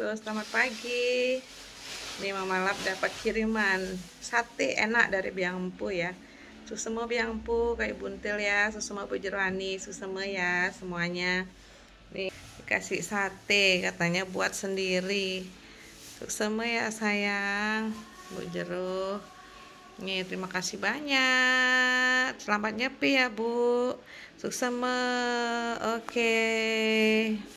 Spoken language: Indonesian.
Halo, selamat pagi. Ini Mama Lab dapat kiriman sate enak dari biang Biangpu ya. biang Biangpu, kayak buntil ya, suseme bujerani, semua ya, semuanya. Ini dikasih sate katanya buat sendiri. semua ya sayang, Bu Jero. Nih, terima kasih banyak. Selamat nyepi ya, Bu. Suksema. Oke. Okay.